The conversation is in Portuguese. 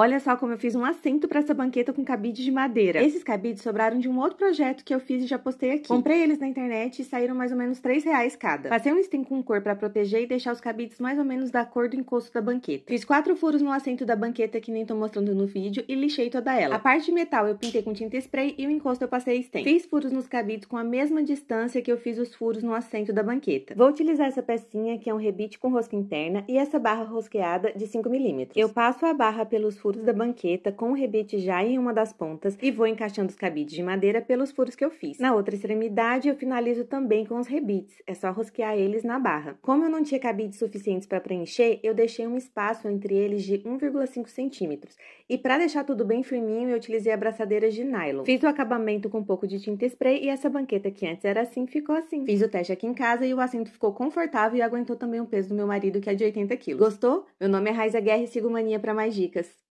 Olha só como eu fiz um assento para essa banqueta com cabide de madeira. Esses cabides sobraram de um outro projeto que eu fiz e já postei aqui. Comprei eles na internet e saíram mais ou menos 3 reais cada. Passei um stem com cor para proteger e deixar os cabides mais ou menos da cor do encosto da banqueta. Fiz quatro furos no assento da banqueta que nem tô mostrando no vídeo e lixei toda ela. A parte de metal eu pintei com tinta spray e o encosto eu passei stem. Fiz furos nos cabides com a mesma distância que eu fiz os furos no assento da banqueta. Vou utilizar essa pecinha que é um rebite com rosca interna e essa barra rosqueada de 5 milímetros. Eu passo a barra pelos furos furos da banqueta com o rebite já em uma das pontas e vou encaixando os cabides de madeira pelos furos que eu fiz. Na outra extremidade, eu finalizo também com os rebites, é só rosquear eles na barra. Como eu não tinha cabides suficientes para preencher, eu deixei um espaço entre eles de 1,5 centímetros. E para deixar tudo bem firminho, eu utilizei abraçadeiras de nylon. Fiz o acabamento com um pouco de tinta spray e essa banqueta que antes era assim ficou assim. Fiz o teste aqui em casa e o assento ficou confortável e aguentou também o peso do meu marido que é de 80 quilos. Gostou? Meu nome é Raiza Guerra e sigo mania para mais dicas.